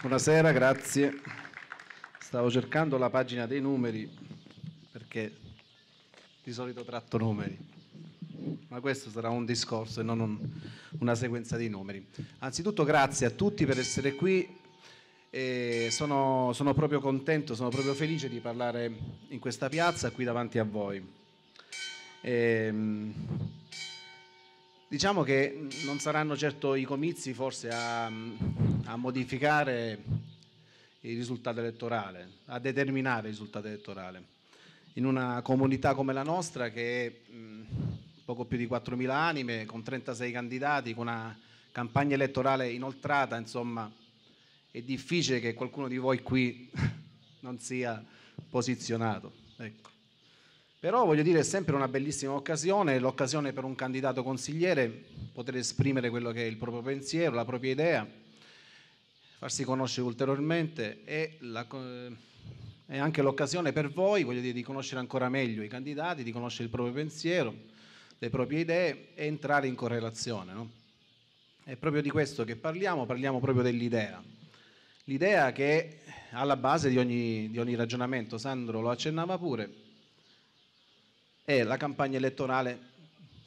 Buonasera, grazie. Stavo cercando la pagina dei numeri perché di solito tratto numeri, ma questo sarà un discorso e non un, una sequenza di numeri. Anzitutto grazie a tutti per essere qui. Sono, sono proprio contento, sono proprio felice di parlare in questa piazza qui davanti a voi. E, ehm, Diciamo che non saranno certo i comizi forse a, a, modificare il risultato elettorale, a determinare il risultato elettorale. In una comunità come la nostra che è poco più di 4.000 anime, con 36 candidati, con una campagna elettorale inoltrata, insomma, è difficile che qualcuno di voi qui non sia posizionato. Ecco. Però voglio dire, è sempre una bellissima occasione, l'occasione per un candidato consigliere poter esprimere quello che è il proprio pensiero, la propria idea, farsi conoscere ulteriormente e la, è anche l'occasione per voi, voglio dire, di conoscere ancora meglio i candidati, di conoscere il proprio pensiero, le proprie idee e entrare in correlazione. No? È proprio di questo che parliamo, parliamo proprio dell'idea. L'idea che è alla base di ogni, di ogni ragionamento, Sandro lo accennava pure, è la campagna elettorale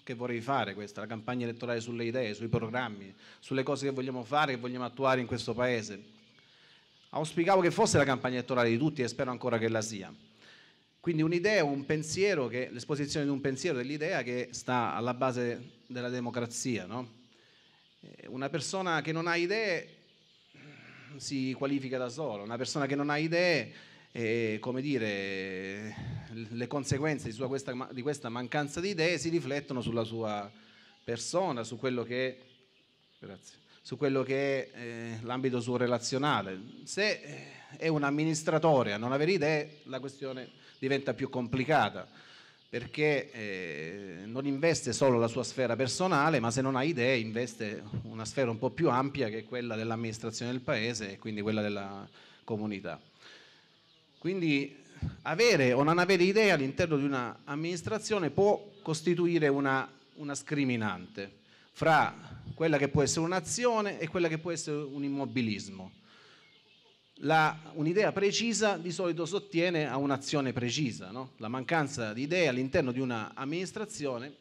che vorrei fare questa, la campagna elettorale sulle idee, sui programmi, sulle cose che vogliamo fare, che vogliamo attuare in questo Paese. Auspicavo che fosse la campagna elettorale di tutti e spero ancora che la sia. Quindi un'idea, un pensiero, che, l'esposizione di un pensiero, dell'idea che sta alla base della democrazia. No? Eh, una persona che non ha idee si qualifica da sola, una persona che non ha idee, eh, come dire, le conseguenze di questa, di questa mancanza di idee si riflettono sulla sua persona, su quello che è, su quello che è eh, l'ambito suo relazionale. Se eh, è un amministratore a non avere idee, la questione diventa più complicata perché eh, non investe solo la sua sfera personale, ma se non ha idee investe una sfera un po' più ampia che è quella dell'amministrazione del paese e quindi quella della comunità. Quindi avere o non avere idee all'interno di un'amministrazione può costituire una, una scriminante fra quella che può essere un'azione e quella che può essere un immobilismo. un'idea precisa di solito sottiene a un'azione precisa, no? la mancanza di idee all'interno di un'amministrazione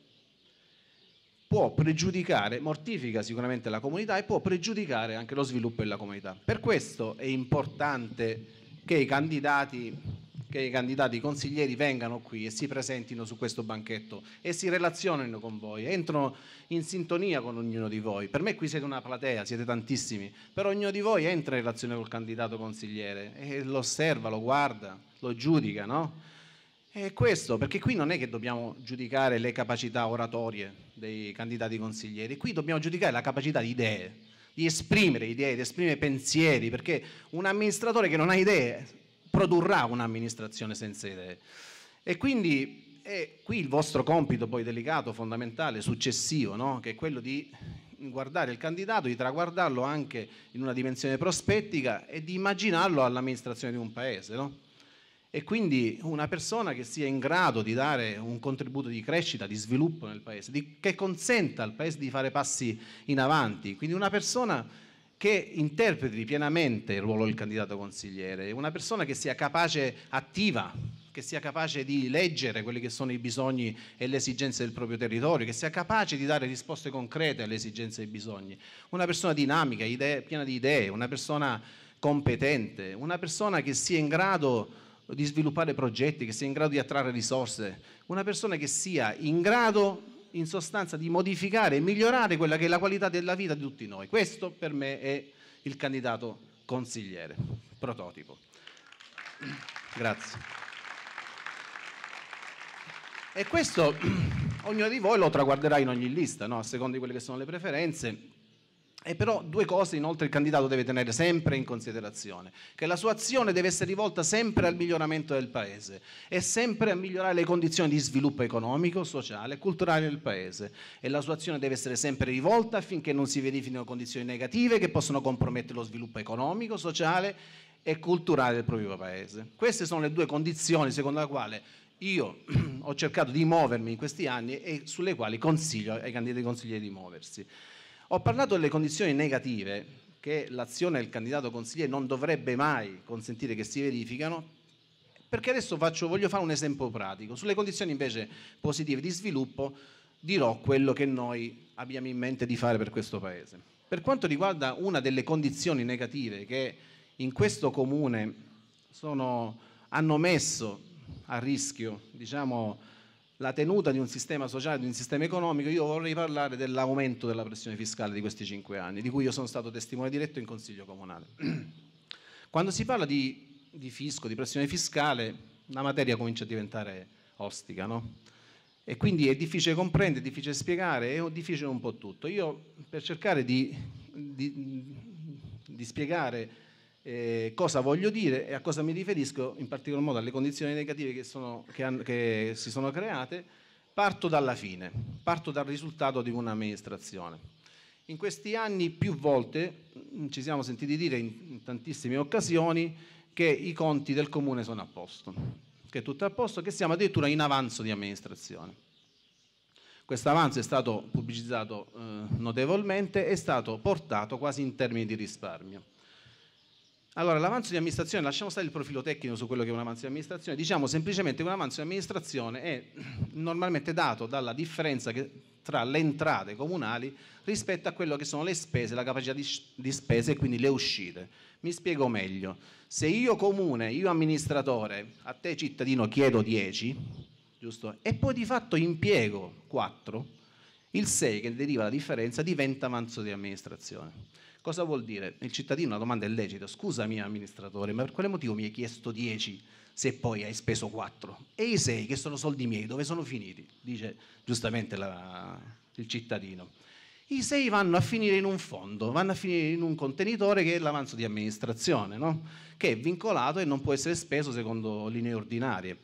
può pregiudicare, mortifica sicuramente la comunità e può pregiudicare anche lo sviluppo della comunità. Per questo è importante che i candidati che i candidati consiglieri vengano qui e si presentino su questo banchetto e si relazionino con voi, entrano in sintonia con ognuno di voi. Per me qui siete una platea, siete tantissimi, però ognuno di voi entra in relazione col candidato consigliere e lo osserva, lo guarda, lo giudica, no? E questo, perché qui non è che dobbiamo giudicare le capacità oratorie dei candidati consiglieri, qui dobbiamo giudicare la capacità di idee, di esprimere idee, di esprimere pensieri, perché un amministratore che non ha idee produrrà un'amministrazione senza idee. E quindi è eh, qui il vostro compito poi delicato, fondamentale, successivo, no? che è quello di guardare il candidato, di traguardarlo anche in una dimensione prospettica e di immaginarlo all'amministrazione di un paese. No? E quindi una persona che sia in grado di dare un contributo di crescita, di sviluppo nel paese, di, che consenta al paese di fare passi in avanti. Quindi una persona che interpreti pienamente il ruolo del candidato consigliere, una persona che sia capace, attiva, che sia capace di leggere quelli che sono i bisogni e le esigenze del proprio territorio, che sia capace di dare risposte concrete alle esigenze e ai bisogni, una persona dinamica, idee, piena di idee, una persona competente, una persona che sia in grado di sviluppare progetti, che sia in grado di attrarre risorse, una persona che sia in grado in sostanza di modificare e migliorare quella che è la qualità della vita di tutti noi. Questo per me è il candidato consigliere, prototipo. Grazie. E questo ognuno di voi lo traguarderà in ogni lista, no? a seconda di quelle che sono le preferenze e però due cose inoltre il candidato deve tenere sempre in considerazione, che la sua azione deve essere rivolta sempre al miglioramento del Paese e sempre a migliorare le condizioni di sviluppo economico, sociale e culturale del Paese e la sua azione deve essere sempre rivolta affinché non si verifichino condizioni negative che possono compromettere lo sviluppo economico, sociale e culturale del proprio Paese. Queste sono le due condizioni secondo le quali io ho cercato di muovermi in questi anni e sulle quali consiglio ai candidati consiglieri di muoversi. Ho parlato delle condizioni negative che l'azione del candidato consigliere non dovrebbe mai consentire che si verificano, perché adesso faccio, voglio fare un esempio pratico. Sulle condizioni invece positive di sviluppo dirò quello che noi abbiamo in mente di fare per questo Paese. Per quanto riguarda una delle condizioni negative che in questo comune sono, hanno messo a rischio diciamo, la tenuta di un sistema sociale, di un sistema economico, io vorrei parlare dell'aumento della pressione fiscale di questi cinque anni, di cui io sono stato testimone diretto in Consiglio Comunale. Quando si parla di, di fisco, di pressione fiscale, la materia comincia a diventare ostica, no? E quindi è difficile comprendere, è difficile spiegare, è difficile un po' tutto. Io per cercare di, di, di spiegare eh, cosa voglio dire e a cosa mi riferisco, in particolar modo alle condizioni negative che, sono, che, hanno, che si sono create, parto dalla fine, parto dal risultato di un'amministrazione. In questi anni più volte mm, ci siamo sentiti dire in tantissime occasioni che i conti del comune sono a posto, che è tutto a posto, che siamo addirittura in avanzo di amministrazione. Questo avanzo è stato pubblicizzato eh, notevolmente, è stato portato quasi in termini di risparmio. Allora, l'avanzo di amministrazione, lasciamo stare il profilo tecnico su quello che è un avanzo di amministrazione, diciamo semplicemente che un avanzo di amministrazione è normalmente dato dalla differenza che, tra le entrate comunali rispetto a quello che sono le spese, la capacità di, di spese e quindi le uscite. Mi spiego meglio, se io comune, io amministratore, a te cittadino chiedo 10, giusto? E poi di fatto impiego 4, il 6 che deriva la differenza diventa avanzo di amministrazione. Cosa vuol dire? Il cittadino, la domanda è lecita, scusami amministratore, ma per quale motivo mi hai chiesto 10 se poi hai speso 4? E i 6 che sono soldi miei, dove sono finiti? Dice giustamente la, il cittadino. I 6 vanno a finire in un fondo, vanno a finire in un contenitore che è l'avanzo di amministrazione, no? che è vincolato e non può essere speso secondo linee ordinarie.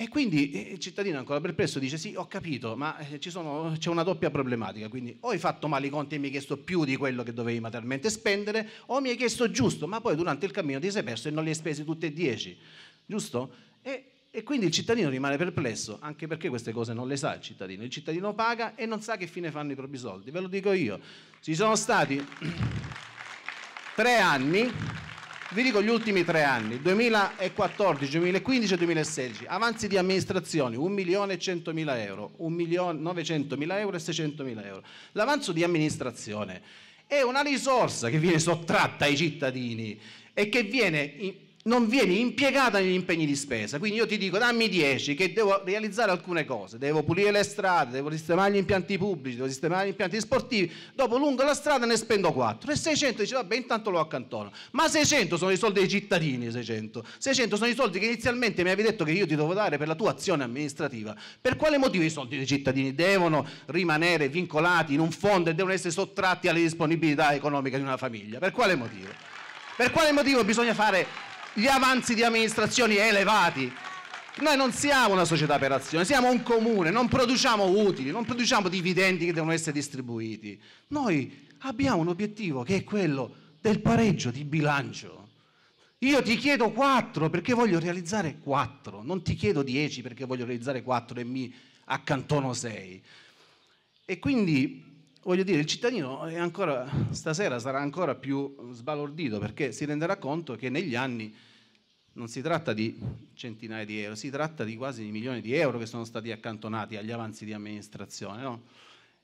E quindi eh, il cittadino ancora perplesso dice sì, ho capito, ma eh, sono, c'è una doppia problematica, quindi o hai fatto male i conti e mi hai chiesto più di quello che dovevi materialmente spendere, o mi hai chiesto giusto, ma poi durante il cammino ti sei perso e non li hai spesi tutti e dieci, giusto? E, e quindi il cittadino rimane perplesso, anche perché queste cose non le sa il cittadino, il cittadino paga e non sa che fine fanno i propri soldi, ve lo dico io, ci sono stati tre anni vi dico gli ultimi tre anni, 2014, 2015 e 2016, avanzi di amministrazione 1 milione e 100 mila euro, 1.900.000 euro e 600 mila euro. L'avanzo di amministrazione è una risorsa che viene sottratta ai cittadini e che viene non vieni impiegata negli impegni di spesa. Quindi io ti dico dammi 10 che devo realizzare alcune cose, devo pulire le strade, devo sistemare gli impianti pubblici, devo sistemare gli impianti sportivi, dopo lungo la strada ne spendo 4 e 600 dice vabbè intanto lo accantono, ma 600 sono i soldi dei cittadini, 600, 600 sono i soldi che inizialmente mi avevi detto che io ti devo dare per la tua azione amministrativa, per quale motivo i soldi dei cittadini devono rimanere vincolati in un fondo e devono essere sottratti alle disponibilità economiche di una famiglia? Per quale motivo? Per quale motivo bisogna fare gli avanzi di amministrazione elevati. Noi non siamo una società per azione, siamo un comune, non produciamo utili, non produciamo dividendi che devono essere distribuiti. Noi abbiamo un obiettivo che è quello del pareggio di bilancio. Io ti chiedo 4 perché voglio realizzare 4, non ti chiedo 10 perché voglio realizzare 4 e mi accantono 6. E quindi voglio dire, il cittadino ancora, stasera sarà ancora più sbalordito perché si renderà conto che negli anni non si tratta di centinaia di euro, si tratta di quasi milioni di euro che sono stati accantonati agli avanzi di amministrazione. No?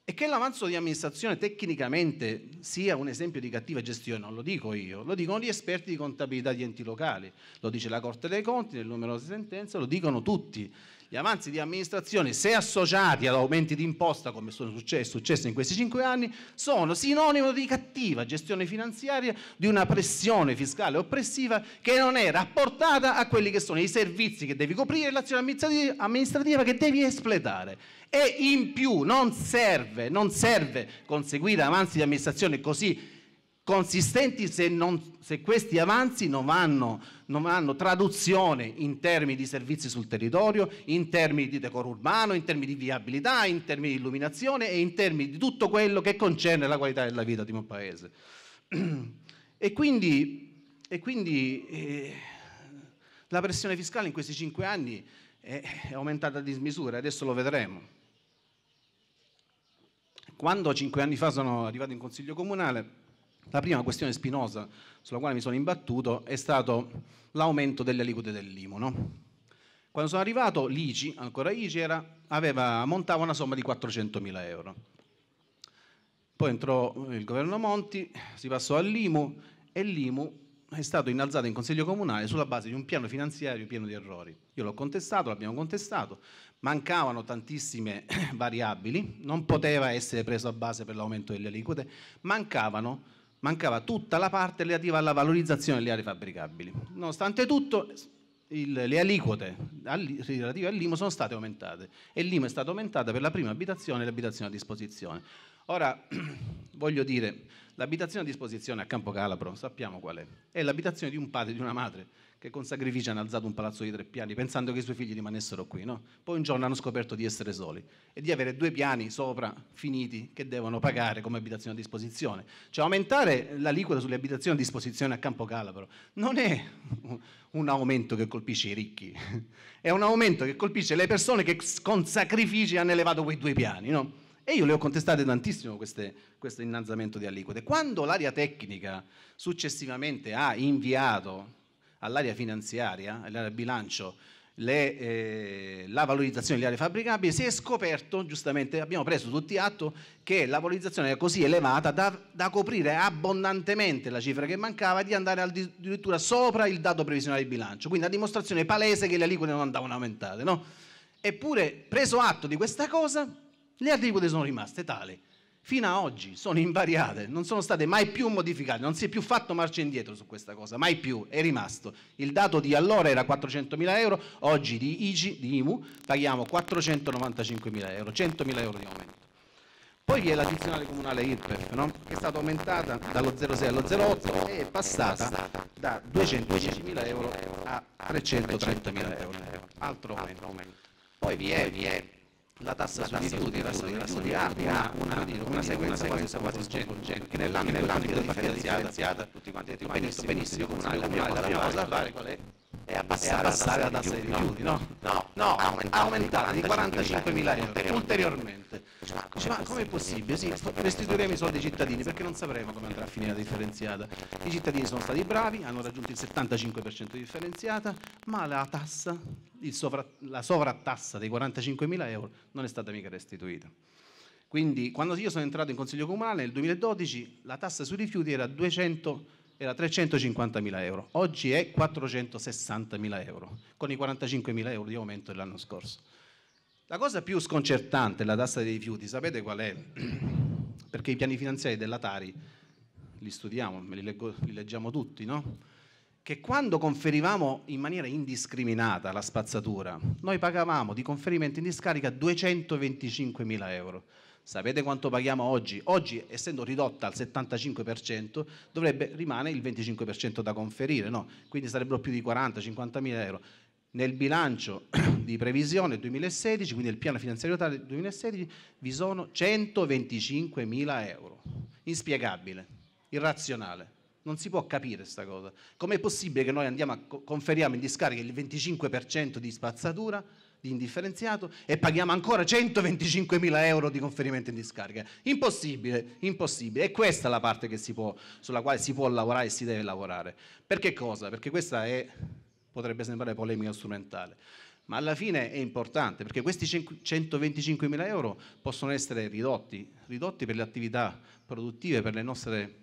E che l'avanzo di amministrazione tecnicamente sia un esempio di cattiva gestione, non lo dico io, lo dicono gli esperti di contabilità di enti locali, lo dice la Corte dei Conti nelle numerose sentenze, lo dicono tutti gli avanzi di amministrazione, se associati ad aumenti di imposta come sono successi, successo in questi cinque anni, sono sinonimo di cattiva gestione finanziaria, di una pressione fiscale oppressiva che non è rapportata a quelli che sono i servizi che devi coprire e l'azione amministrativa che devi espletare. E in più non serve, non serve conseguire avanzi di amministrazione così consistenti se, non, se questi avanzi non hanno, non hanno traduzione in termini di servizi sul territorio, in termini di decoro urbano, in termini di viabilità, in termini di illuminazione e in termini di tutto quello che concerne la qualità della vita di un paese. E quindi, e quindi eh, la pressione fiscale in questi cinque anni è, è aumentata a dismisura, adesso lo vedremo. Quando cinque anni fa sono arrivato in Consiglio Comunale, la prima questione spinosa sulla quale mi sono imbattuto è stato l'aumento delle aliquote dell'IMU. No? Quando sono arrivato l'ICI, ancora ICI, era, aveva, montava una somma di 400.000 euro. Poi entrò il governo Monti, si passò all'IMU e l'IMU è stato innalzato in Consiglio Comunale sulla base di un piano finanziario pieno di errori. Io l'ho contestato, l'abbiamo contestato, mancavano tantissime variabili, non poteva essere preso a base per l'aumento delle aliquote, mancavano mancava tutta la parte relativa alla valorizzazione delle aree fabbricabili. Nonostante tutto, il, le aliquote relative al limo sono state aumentate e il limo è stato aumentato per la prima abitazione e l'abitazione a disposizione. Ora, voglio dire, l'abitazione a disposizione a Campo Calabro sappiamo qual è, è l'abitazione di un padre e di una madre che con sacrifici hanno alzato un palazzo di tre piani pensando che i suoi figli rimanessero qui, no? Poi un giorno hanno scoperto di essere soli e di avere due piani sopra finiti che devono pagare come abitazione a disposizione. Cioè aumentare l'aliquota sulle abitazioni a disposizione a Campo Calabro non è un aumento che colpisce i ricchi, è un aumento che colpisce le persone che con sacrifici hanno elevato quei due piani, no? E io le ho contestate tantissimo queste, questo innalzamento di aliquote. Quando l'area tecnica successivamente ha inviato all'area finanziaria, all'area bilancio, le, eh, la valorizzazione delle aree fabbricabili, si è scoperto, giustamente abbiamo preso tutti atto, che la valorizzazione è così elevata da, da coprire abbondantemente la cifra che mancava e di andare addirittura sopra il dato previsionale di bilancio, quindi a dimostrazione palese che le aliquote non andavano aumentate. No? Eppure, preso atto di questa cosa, le aliquote sono rimaste tali fino a oggi sono invariate, non sono state mai più modificate, non si è più fatto marcia indietro su questa cosa, mai più, è rimasto. Il dato di allora era 400.000 euro, oggi di IGI, di IMU, paghiamo 495.000 euro, 100.000 euro di aumento. Poi vi è l'addizionale comunale IRPEF, no? che è stata aumentata dallo 0,6 allo 0,8 e è passata da 210.000 euro a 330.000 euro, altro aumento. Poi vi è la tassa, la tassa di studio ha una, sequenza quasi, quasi sconvolgente che nell'ambito della fatica differenziata tutti quanti detto benissimo, benissimo comunale, comunale, la prima cosa da fare qual è? È abbassare la tassa di rifiuti, no? No, aumentare di 45 mila euro ulteriormente. Cioè, ma è possibile? Sì, restituiremo i soldi ai cittadini perché non sapremo come andrà a finire la differenziata. I cittadini sono stati bravi, hanno raggiunto il 75% di differenziata, ma la tassa sovra, la sovrattassa dei 45.000 euro non è stata mica restituita. Quindi quando io sono entrato in Consiglio Comunale nel 2012 la tassa sui rifiuti era, 200, era 350.000 euro, oggi è 460.000 euro, con i 45.000 euro di aumento dell'anno scorso. La cosa più sconcertante è la tassa dei rifiuti, sapete qual è? Perché i piani finanziari della Tari li studiamo, li, leggo, li leggiamo tutti, no? che quando conferivamo in maniera indiscriminata la spazzatura, noi pagavamo di conferimento in discarica 225.000 euro. Sapete quanto paghiamo oggi? Oggi, essendo ridotta al 75%, dovrebbe rimanere il 25% da conferire, no? quindi sarebbero più di 40 50000 euro. Nel bilancio di previsione 2016, quindi nel piano finanziario totale 2016, vi sono 125.000 euro. Inspiegabile, irrazionale. Non si può capire questa cosa. Com'è possibile che noi andiamo a conferiamo in discarica il 25% di spazzatura, di indifferenziato, e paghiamo ancora 125.000 euro di conferimento in discarica? Impossibile, impossibile. E questa è la parte può, sulla quale si può lavorare e si deve lavorare. Perché cosa? Perché questa è, potrebbe sembrare polemica strumentale, ma alla fine è importante perché questi 125.000 euro possono essere ridotti, ridotti per le attività produttive, per, nostre,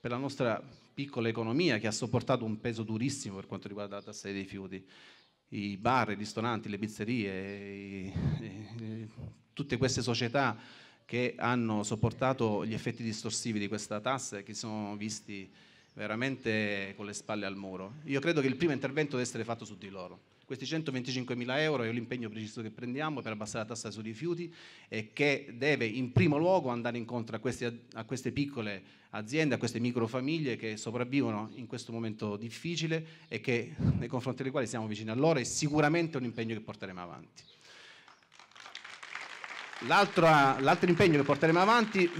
per la nostra piccola economia che ha sopportato un peso durissimo per quanto riguarda la tassa dei rifiuti. I bar, i ristoranti, le pizzerie, i, i, tutte queste società che hanno sopportato gli effetti distorsivi di questa tassa e che si sono visti veramente con le spalle al muro. Io credo che il primo intervento deve essere fatto su di loro. Questi 125 mila euro è l'impegno preciso che prendiamo per abbassare la tassa sui rifiuti e che deve in primo luogo andare incontro a queste, a queste piccole aziende, a queste microfamiglie che sopravvivono in questo momento difficile e che, nei confronti delle quali siamo vicini a loro, è sicuramente un impegno che porteremo avanti. L'altro, l'altro impegno che porteremo avanti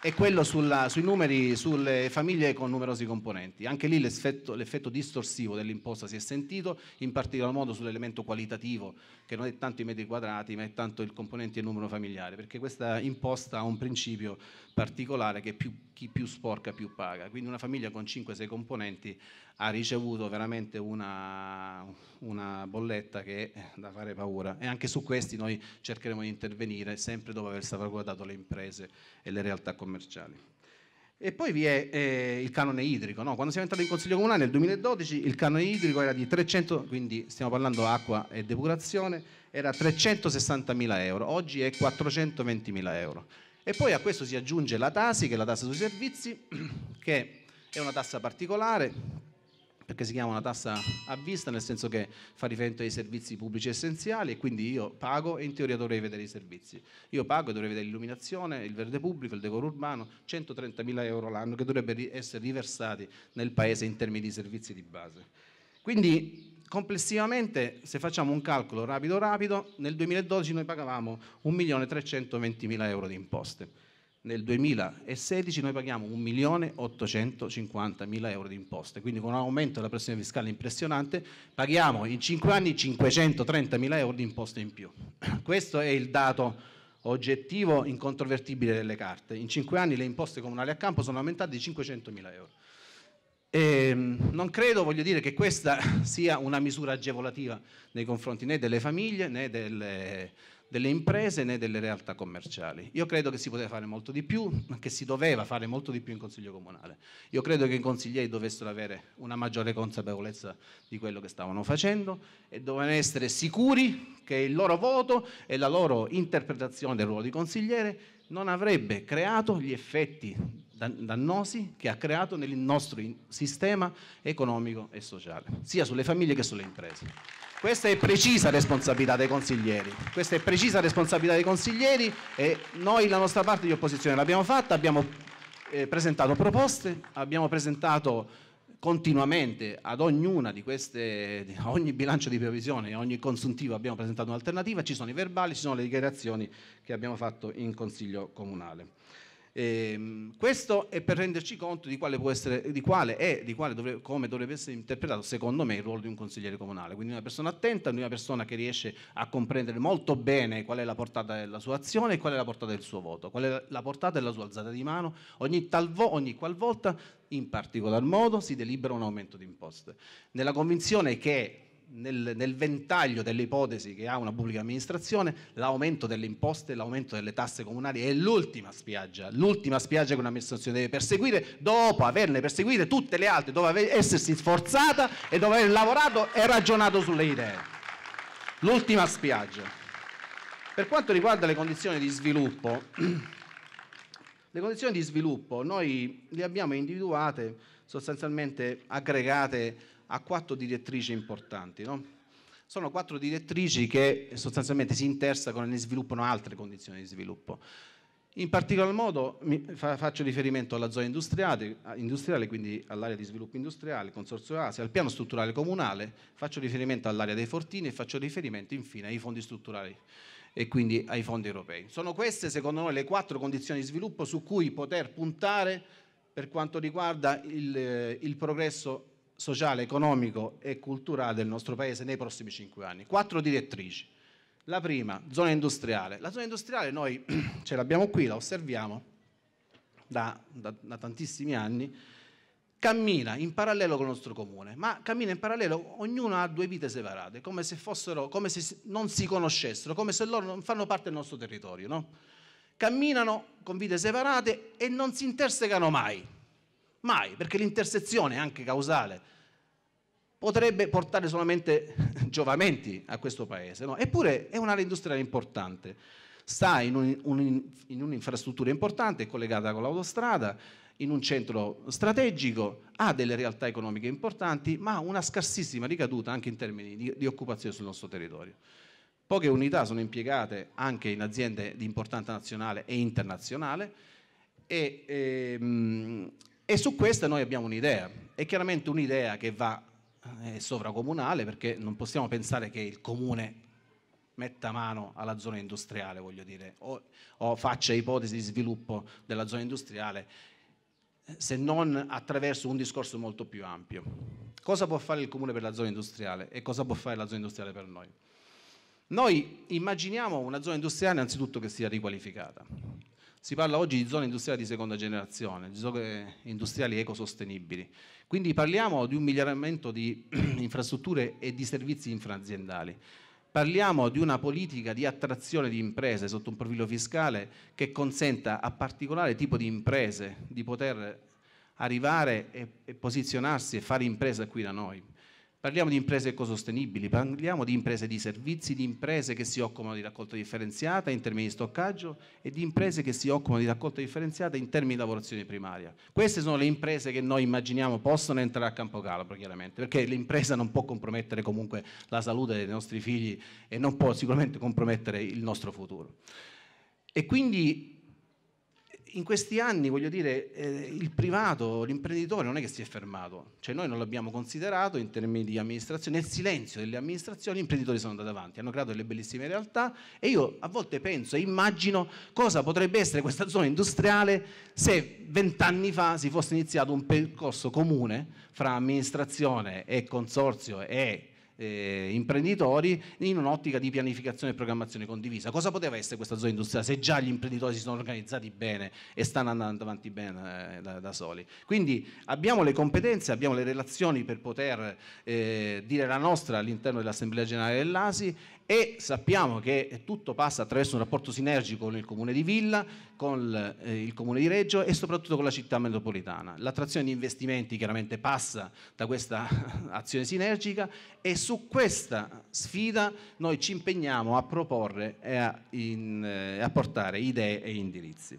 è quello sulla, sui numeri sulle famiglie con numerosi componenti. Anche lì l'effetto, l'effetto, distorsivo dell'imposta si è sentito, in particolar modo sull'elemento qualitativo, che non è tanto i metri quadrati, ma è tanto il componente e il numero familiare, perché questa imposta ha un principio particolare che più, chi più sporca più paga. Quindi una famiglia con 5-6 componenti ha ricevuto veramente una, una, bolletta che è da fare paura e anche su questi noi cercheremo di intervenire sempre dopo aver salvaguardato le imprese e le realtà commerciali. E poi vi è eh, il canone idrico, no? quando siamo entrati in Consiglio Comunale nel 2012 il canone idrico era di 300, quindi stiamo parlando acqua e depurazione, era 360.000 euro, oggi è 420.000 euro. E poi a questo si aggiunge la TASI, che è la tassa sui servizi, che è una tassa particolare perché si chiama una tassa a vista, nel senso che fa riferimento ai servizi pubblici essenziali e quindi io pago e in teoria dovrei vedere i servizi. Io pago e dovrei vedere l'illuminazione, il verde pubblico, il decoro urbano, 130.000 euro l'anno che dovrebbero essere riversati nel paese in termini di servizi di base. Quindi complessivamente, se facciamo un calcolo rapido rapido, nel 2012 noi pagavamo 1.320.000 euro di imposte nel 2016 noi paghiamo 1.850.000 euro di imposte, quindi con un aumento della pressione fiscale impressionante paghiamo in 5 anni 530.000 euro di imposte in più. Questo è il dato oggettivo incontrovertibile delle carte. In 5 anni le imposte comunali a campo sono aumentate di 500.000 euro. E ehm, non credo, voglio dire, che questa sia una misura agevolativa nei confronti né delle famiglie né delle delle imprese né delle realtà commerciali. Io credo che si poteva fare molto di più, che si doveva fare molto di più in Consiglio Comunale. Io credo che i consiglieri dovessero avere una maggiore consapevolezza di quello che stavano facendo e dovevano essere sicuri che il loro voto e la loro interpretazione del ruolo di consigliere non avrebbe creato gli effetti dannosi che ha creato nel nostro sistema economico e sociale, sia sulle famiglie che sulle imprese. Questa è precisa responsabilità dei consiglieri, questa è precisa responsabilità dei consiglieri e noi la nostra parte di opposizione l'abbiamo fatta, abbiamo eh, presentato proposte, abbiamo presentato continuamente ad ognuna di queste, a ogni bilancio di previsione, a ogni consuntivo abbiamo presentato un'alternativa, ci sono i verbali, ci sono le dichiarazioni che abbiamo fatto in Consiglio Comunale. Eh, questo è per renderci conto di quale può essere, di quale è, di quale dovrebbe, come dovrebbe essere interpretato secondo me il ruolo di un consigliere comunale, quindi una persona attenta, una persona che riesce a comprendere molto bene qual è la portata della sua azione e qual è la portata del suo voto, qual è la portata della sua alzata di mano, ogni, talvo, ogni qualvolta in particolar modo si delibera un aumento di imposte, nella convinzione che nel, nel, ventaglio delle ipotesi che ha una pubblica amministrazione, l'aumento delle imposte, l'aumento delle tasse comunali è l'ultima spiaggia, l'ultima spiaggia che un'amministrazione deve perseguire dopo averne perseguite tutte le altre, dopo essersi sforzata e dopo aver lavorato e ragionato sulle idee. L'ultima spiaggia. Per quanto riguarda le condizioni di sviluppo, le condizioni di sviluppo noi le abbiamo individuate sostanzialmente aggregate ha quattro direttrici importanti. No? Sono quattro direttrici che sostanzialmente si intersecano e ne sviluppano altre condizioni di sviluppo. In particolar modo fa, faccio riferimento alla zona industriale, industriale quindi all'area di sviluppo industriale, Consorzio Asia, al piano strutturale comunale, faccio riferimento all'area dei fortini e faccio riferimento infine ai fondi strutturali e quindi ai fondi europei. Sono queste secondo noi le quattro condizioni di sviluppo su cui poter puntare per quanto riguarda il, il progresso sociale, economico e culturale del nostro Paese nei prossimi cinque anni. Quattro direttrici. La prima, zona industriale. La zona industriale noi ce l'abbiamo qui, la osserviamo da, da, da tantissimi anni, cammina in parallelo con il nostro comune, ma cammina in parallelo, ognuno ha due vite separate, come se, fossero, come se non si conoscessero, come se loro non fanno parte del nostro territorio. No? Camminano con vite separate e non si intersecano mai Mai, perché l'intersezione anche causale potrebbe portare solamente giovamenti a questo paese. No? Eppure è un'area industriale importante, sta in, un, un, in un'infrastruttura importante, è collegata con l'autostrada, in un centro strategico, ha delle realtà economiche importanti, ma ha una scarsissima ricaduta anche in termini di, di, occupazione sul nostro territorio. Poche unità sono impiegate anche in aziende di importanza nazionale e internazionale e, e ehm, e su questa noi abbiamo un'idea, è chiaramente un'idea che va è eh, sovracomunale perché non possiamo pensare che il comune metta mano alla zona industriale, voglio dire, o, o faccia ipotesi di sviluppo della zona industriale eh, se non attraverso un discorso molto più ampio. Cosa può fare il comune per la zona industriale e cosa può fare la zona industriale per noi? Noi immaginiamo una zona industriale innanzitutto che sia riqualificata, si parla oggi di zone industriali di seconda generazione, di zone industriali ecosostenibili. Quindi parliamo di un miglioramento di infrastrutture e di servizi infraaziendali. Parliamo di una politica di attrazione di imprese sotto un profilo fiscale che consenta a particolare tipo di imprese di poter arrivare e, posizionarsi e fare impresa qui da noi. Parliamo di imprese ecosostenibili, parliamo di imprese di servizi, di imprese che si occupano di raccolta differenziata in termini di stoccaggio e di imprese che si occupano di raccolta differenziata in termini di lavorazione primaria. Queste sono le imprese che noi immaginiamo possono entrare a campo calabro, chiaramente, perché l'impresa non può compromettere comunque la salute dei nostri figli e non può sicuramente compromettere il nostro futuro. E quindi in questi anni, voglio dire, eh, il privato, l'imprenditore non è che si è fermato, cioè noi non l'abbiamo considerato in termini di amministrazione, nel silenzio delle amministrazioni gli imprenditori sono andati avanti, hanno creato delle bellissime realtà e io a volte penso e immagino cosa potrebbe essere questa zona industriale se vent'anni fa si fosse iniziato un percorso comune fra amministrazione e consorzio e eh, imprenditori in un'ottica di pianificazione e programmazione condivisa. Cosa poteva essere questa zona industriale se già gli imprenditori si sono organizzati bene e stanno andando avanti bene eh, da, da, soli? Quindi abbiamo le competenze, abbiamo le relazioni per poter eh, dire la nostra all'interno dell'Assemblea Generale dell'ASI e sappiamo che tutto passa attraverso un rapporto sinergico con il comune di Villa, con eh, il comune di Reggio e soprattutto con la città metropolitana. L'attrazione di investimenti chiaramente passa da questa azione sinergica e su questa sfida noi ci impegniamo a proporre e a, in, eh, a portare idee e indirizzi.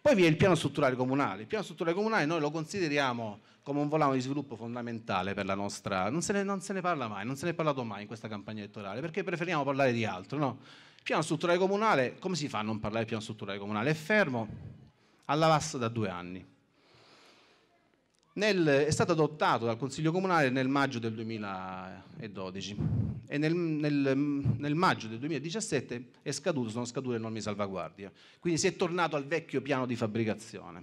Poi vi è il piano strutturale comunale. Il piano strutturale comunale noi lo consideriamo come un volano di sviluppo fondamentale per la nostra... Non se, ne, non se ne parla mai, non se ne è parlato mai in questa campagna elettorale, perché preferiamo parlare di altro, no? Piano strutturale comunale, come si fa a non parlare di piano strutturale comunale? È fermo alla VAS da due anni nel, è stato adottato dal Consiglio Comunale nel maggio del 2012 e nel, nel, nel maggio del 2017 scaduto, sono scadute le norme di salvaguardia, quindi si è tornato al vecchio piano di fabbricazione.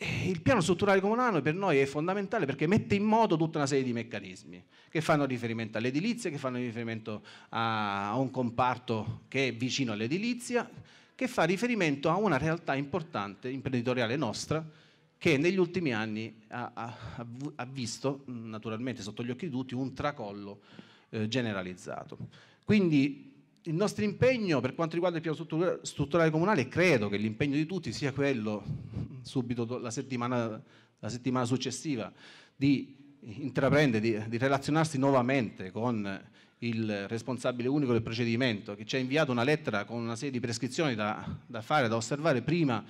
Il piano strutturale comunale per noi è fondamentale perché mette in moto tutta una serie di meccanismi che fanno riferimento all'edilizia, che fanno riferimento a un comparto che è vicino all'edilizia, che fa riferimento a una realtà importante imprenditoriale nostra che negli ultimi anni ha, ha, ha visto, naturalmente sotto gli occhi di tutti, un tracollo eh, generalizzato. Quindi il nostro impegno per quanto riguarda il piano strutturale comunale, credo che l'impegno di tutti sia quello, subito la settimana, la settimana successiva, di intraprendere, di, di, relazionarsi nuovamente con il responsabile unico del procedimento che ci ha inviato una lettera con una serie di prescrizioni da, da fare, da osservare prima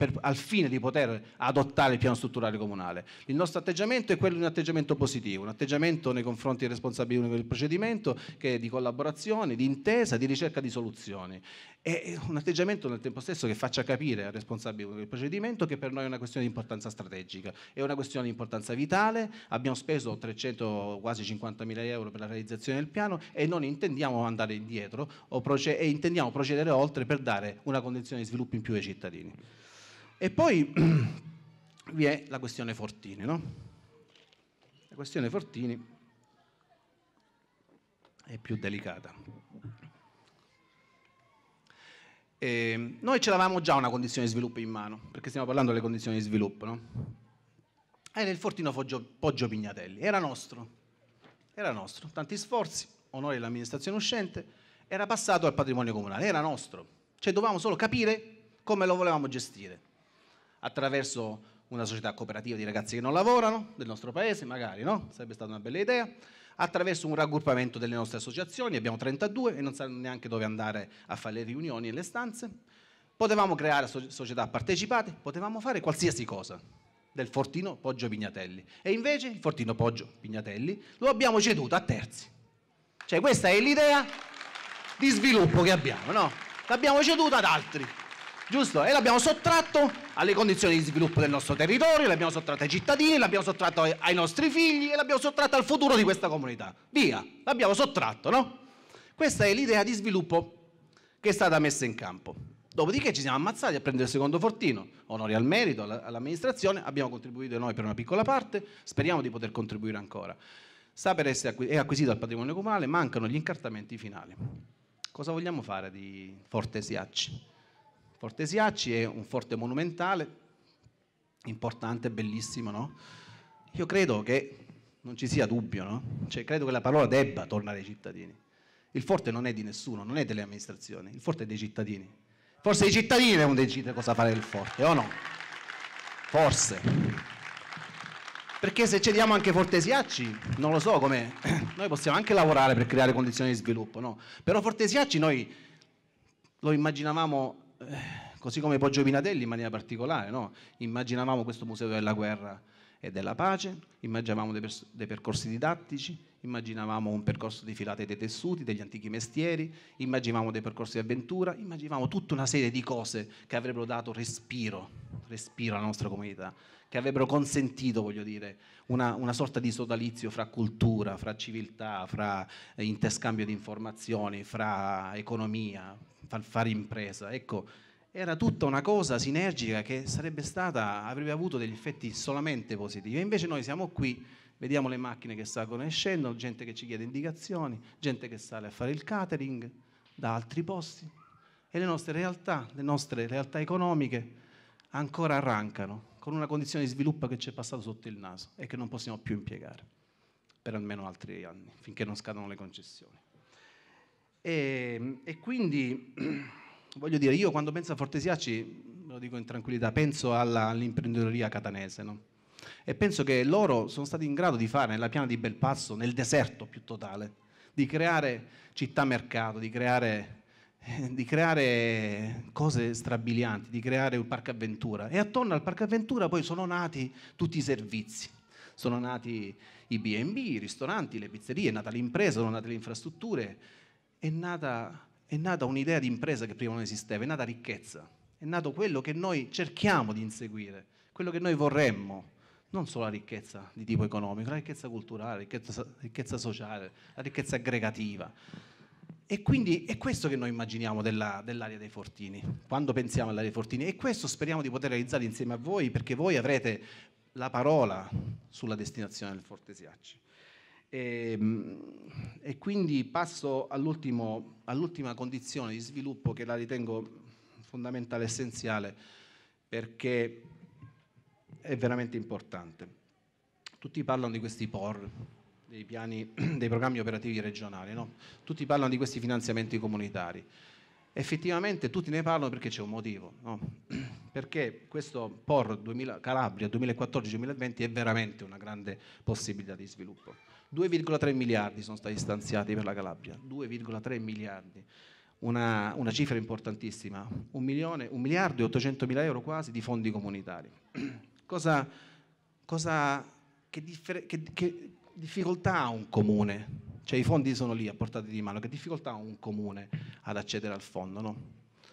per, al fine di poter adottare il piano strutturale comunale. Il nostro atteggiamento è quello di un atteggiamento positivo, un atteggiamento nei confronti dei responsabili del procedimento che è di collaborazione, di intesa, di ricerca di soluzioni. È un atteggiamento nel tempo stesso che faccia capire al responsabile del procedimento che per noi è una questione di importanza strategica, è una questione di importanza vitale, abbiamo speso 300, quasi 50 mila euro per la realizzazione del piano e non intendiamo andare indietro e intendiamo procedere oltre per dare una condizione di sviluppo in più ai cittadini. E poi vi è la questione Fortini, no? La questione Fortini è più delicata. E ehm, noi ce l'avevamo già una condizione di sviluppo in mano, perché stiamo parlando delle condizioni di sviluppo, no? Era il Fortino Poggio, Poggio Pignatelli, era nostro, era nostro, tanti sforzi, onore dell'amministrazione uscente, era passato al patrimonio comunale, era nostro, cioè dovevamo solo capire come lo volevamo gestire attraverso una società cooperativa di ragazzi che non lavorano del nostro paese, magari, no? Sarebbe stata una bella idea. Attraverso un raggruppamento delle nostre associazioni, abbiamo 32 e non sanno neanche dove andare a fare le riunioni e le stanze. Potevamo creare società partecipate, potevamo fare qualsiasi cosa del Fortino Poggio Pignatelli. E invece il Fortino Poggio Pignatelli lo abbiamo ceduto a terzi. Cioè questa è l'idea di sviluppo che abbiamo, no? L'abbiamo ceduto ad altri giusto? E l'abbiamo sottratto alle condizioni di sviluppo del nostro territorio, l'abbiamo sottratto ai cittadini, l'abbiamo sottratto ai nostri figli e l'abbiamo sottratto al futuro di questa comunità. Via, l'abbiamo sottratto, no? Questa è l'idea di sviluppo che è stata messa in campo. Dopodiché ci siamo ammazzati a prendere il secondo fortino, onori al merito, all'amministrazione, abbiamo contribuito noi per una piccola parte, speriamo di poter contribuire ancora. Sa per essere acquisito, è acquisito al patrimonio comunale, mancano gli incartamenti finali. Cosa vogliamo fare di Forte Siacci? Fortesiacci è un forte monumentale, importante, bellissimo, no? Io credo che non ci sia dubbio, no? Cioè, credo che la parola debba tornare ai cittadini. Il forte non è di nessuno, non è delle amministrazioni, il forte è dei cittadini. Forse i cittadini devono decidere cosa fare del forte, o no? Forse. Perché se cediamo anche Fortesiacci, non lo so come, noi possiamo anche lavorare per creare condizioni di sviluppo, no? Però Fortesiacci noi lo immaginavamo eh, così come Poggio Pinatelli in maniera particolare, no? immaginavamo questo museo della guerra e della pace, immaginavamo dei, pers- dei, percorsi didattici, immaginavamo un percorso di filate dei tessuti, degli antichi mestieri, immaginavamo dei percorsi di avventura, immaginavamo tutta una serie di cose che avrebbero dato respiro, respiro alla nostra comunità che avrebbero consentito, voglio dire, una, una sorta di sodalizio fra cultura, fra civiltà, fra eh, interscambio di informazioni, fra economia, far fare impresa. Ecco, era tutta una cosa sinergica che sarebbe stata, avrebbe avuto degli effetti solamente positivi. E invece noi siamo qui, vediamo le macchine che salgono e scendono, gente che ci chiede indicazioni, gente che sale a fare il catering da altri posti e le nostre realtà, le nostre realtà economiche ancora arrancano con una condizione di sviluppo che ci è passata sotto il naso e che non possiamo più impiegare per almeno altri anni, finché non scadono le concessioni. E, ehm, e quindi, voglio dire, io quando penso a Fortesiaci, lo dico in tranquillità, penso all'imprenditoria catanese, no? E penso che loro sono stati in grado di fare nella piana di Belpasso, nel deserto più totale, di creare città mercato, di creare di creare cose strabilianti, di creare un parco avventura. E attorno al parco avventura poi sono nati tutti i servizi. Sono nati i BB, i ristoranti, le pizzerie, è nata l'impresa, sono nate le infrastrutture, è nata, è nata un'idea di impresa che prima non esisteva, è nata ricchezza, è nato quello che noi cerchiamo di inseguire, quello che noi vorremmo, non solo la ricchezza di tipo economico, la ricchezza culturale, la ricchezza, ricchezza sociale, la ricchezza aggregativa. E quindi è questo che noi immaginiamo della, dell'area dei Fortini, quando pensiamo all'area dei Fortini. E questo speriamo di poter realizzare insieme a voi, perché voi avrete la parola sulla destinazione del Forte Siacci. E, ehm, e quindi passo all'ultima condizione di sviluppo che la ritengo fondamentale, essenziale, perché è veramente importante. Tutti parlano di questi POR, dei, piani, dei programmi operativi regionali. No? Tutti parlano di questi finanziamenti comunitari. Effettivamente tutti ne parlano perché c'è un motivo, no? perché questo POR 2000, Calabria 2014-2020 è veramente una grande possibilità di sviluppo. 2,3 miliardi sono stati stanziati per la Calabria, 2,3 miliardi, una, una, cifra importantissima, 1, milione, 1 miliardo e 800 mila euro quasi di fondi comunitari. Cosa, cosa che, differ- che, che, difficoltà ha un comune? Cioè i fondi sono lì a portata di mano, che difficoltà ha un comune ad accedere al fondo? No?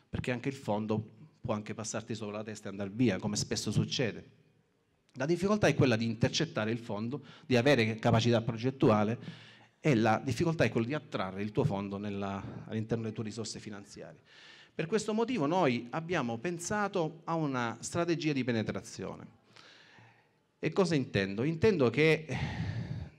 Perché anche il fondo può anche passarti sopra la testa e andare via, come spesso succede. La difficoltà è quella di intercettare il fondo, di avere capacità progettuale e la difficoltà è quella di attrarre il tuo fondo nella, all'interno delle tue risorse finanziarie. Per questo motivo noi abbiamo pensato a una strategia di penetrazione. E cosa intendo? Intendo che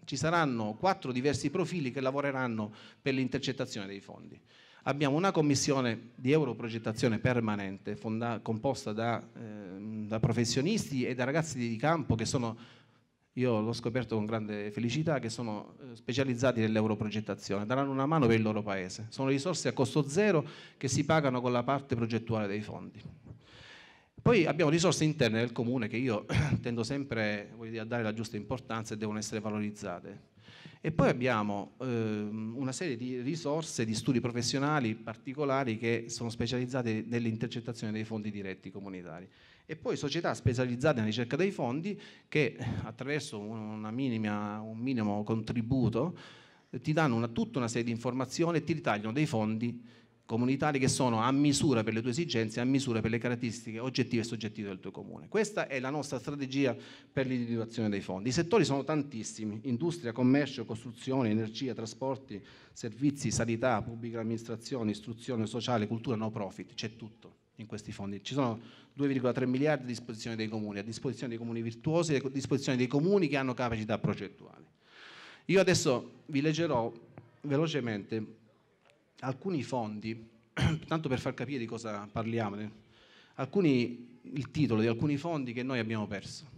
ci saranno quattro diversi profili che lavoreranno per l'intercettazione dei fondi. Abbiamo una commissione di europrogettazione permanente fonda, composta da, eh, da professionisti e da ragazzi di campo che sono io l'ho scoperto con grande felicità, che sono eh, specializzati nell'europrogettazione, daranno una mano per il loro paese. Sono risorse a costo zero che si pagano con la parte progettuale dei fondi. Poi abbiamo risorse interne del comune che io tendo sempre dire, a dare la giusta importanza e devono essere valorizzate. E poi abbiamo eh, una serie di risorse, di studi professionali particolari che sono specializzate nell'intercettazione dei fondi diretti comunitari. E poi società specializzate nella ricerca dei fondi che attraverso minima, un minimo contributo ti danno una, tutta una serie di informazioni e ti ritagliano dei fondi comunitari che sono a misura per le tue esigenze, a misura per le caratteristiche oggettive e soggettive del tuo comune. Questa è la nostra strategia per l'individuazione dei fondi. I settori sono tantissimi, industria, commercio, costruzione, energia, trasporti, servizi, sanità, pubblica amministrazione, istruzione sociale, cultura, no profit, c'è tutto in questi fondi. Ci sono 2,3 miliardi a disposizione dei comuni, a disposizione dei comuni virtuosi, a disposizione dei comuni che hanno capacità progettuali. Io adesso vi leggerò velocemente alcuni fondi, tanto per far capire di cosa parliamo, eh, alcuni, il titolo di alcuni fondi che noi abbiamo perso.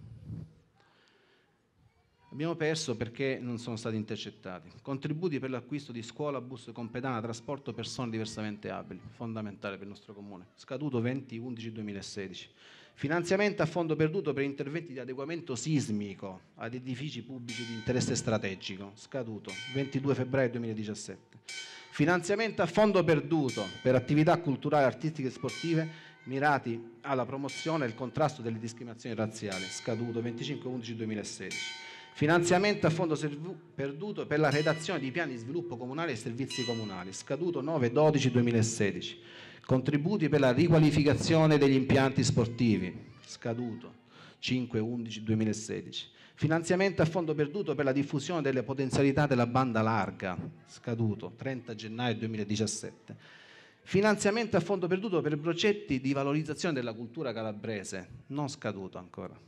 Abbiamo perso perché non sono stati intercettati. Contributi per l'acquisto di scuola, bus, competana, trasporto persone diversamente abili, fondamentale per il nostro comune, scaduto 20-11-2016. Finanziamento a fondo perduto per interventi di adeguamento sismico ad edifici pubblici di interesse strategico, scaduto 22 febbraio 2017 finanziamento a fondo perduto per attività culturali, artistiche e sportive mirati alla promozione e al contrasto delle discriminazioni razziali, scaduto 25-11-2016. Finanziamento a fondo perduto per la redazione di piani di sviluppo comunale e servizi comunali, scaduto 9-12-2016. Contributi per la riqualificazione degli impianti sportivi, scaduto 5-11-2016 finanziamento a fondo perduto per la diffusione delle potenzialità della banda larga, scaduto 30 gennaio 2017, finanziamento a fondo perduto per progetti di valorizzazione della cultura calabrese, non scaduto ancora,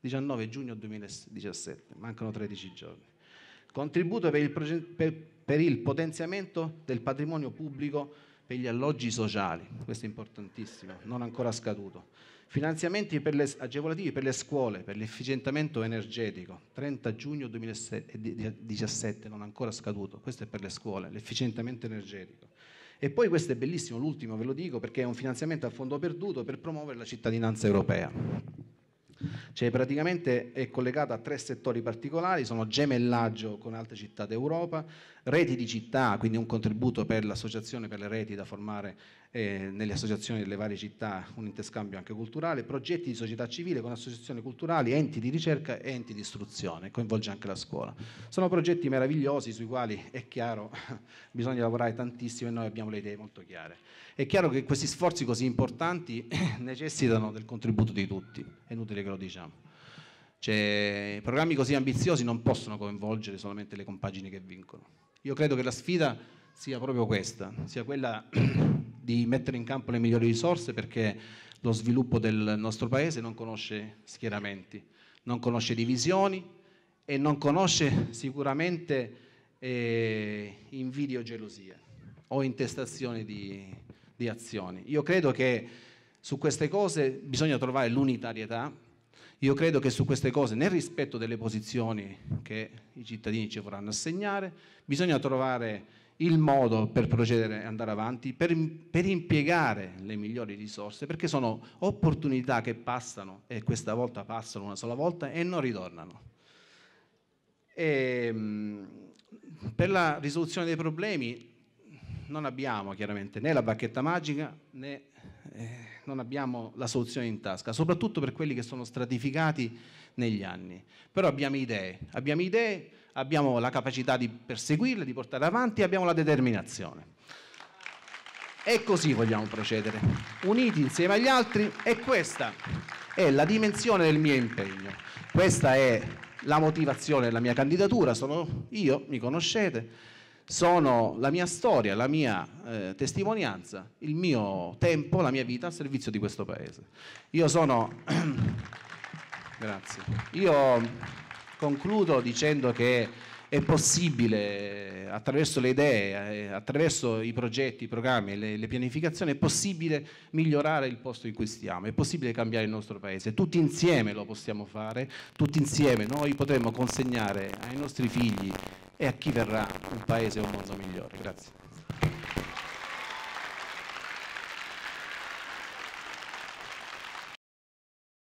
19 giugno 2017, mancano 13 giorni, contributo per il, proge- per, per il potenziamento del patrimonio pubblico per gli alloggi sociali, questo è importantissimo, non ancora scaduto Finanziamenti per le, agevolativi per le scuole, per l'efficientamento energetico, 30 giugno 2017, eh, non ancora scaduto, questo è per le scuole, l'efficientamento energetico. E poi questo è bellissimo, l'ultimo ve lo dico, perché è un finanziamento a fondo perduto per promuovere la cittadinanza europea. Cioè praticamente è collegata a tre settori particolari, sono gemellaggio con altre città d'Europa, reti di città, quindi un contributo per l'associazione per le reti da formare eh, nelle associazioni delle varie città, un interscambio anche culturale, progetti di società civile con associazioni culturali, enti di ricerca e enti di istruzione, coinvolge anche la scuola. Sono progetti meravigliosi sui quali è chiaro, bisogna lavorare tantissimo e noi abbiamo le idee molto chiare. È chiaro che questi sforzi così importanti necessitano del contributo di tutti, è inutile che ve lo diciamo. Cioè, programmi così ambiziosi non possono coinvolgere solamente le compagini che vincono. Io credo che la sfida sia proprio questa, sia quella di mettere in campo le migliori risorse perché lo sviluppo del nostro paese non conosce schieramenti, non conosce divisioni e non conosce sicuramente eh, invidio o gelosia o intestazioni di, di azioni. Io credo che su queste cose bisogna trovare l'unitarietà io credo che su queste cose, nel rispetto delle posizioni che i cittadini ci vorranno assegnare, bisogna trovare il modo per procedere e andare avanti, per, per, impiegare le migliori risorse, perché sono opportunità che passano e questa volta passano una sola volta e non ritornano. E, ehm, per la risoluzione dei problemi non abbiamo chiaramente né la bacchetta magica né eh, non abbiamo la soluzione in tasca, soprattutto per quelli che sono stratificati negli anni. Però abbiamo idee, abbiamo idee, abbiamo la capacità di perseguirle, di portarle avanti, abbiamo la determinazione. E così vogliamo procedere, uniti insieme agli altri e questa è la dimensione del mio impegno, questa è la motivazione della mia candidatura, sono io, mi conoscete sono la mia storia, la mia eh, testimonianza, il mio tempo, la mia vita al servizio di questo paese. Io sono... Grazie. Io concludo dicendo che è possibile eh, attraverso le idee, eh, attraverso i progetti, i programmi, le, le, pianificazioni, è possibile migliorare il posto in cui stiamo, è possibile cambiare il nostro paese. Tutti insieme lo possiamo fare, tutti insieme noi potremo consegnare ai nostri figli e a chi verrà un paese e un mondo migliore. Grazie.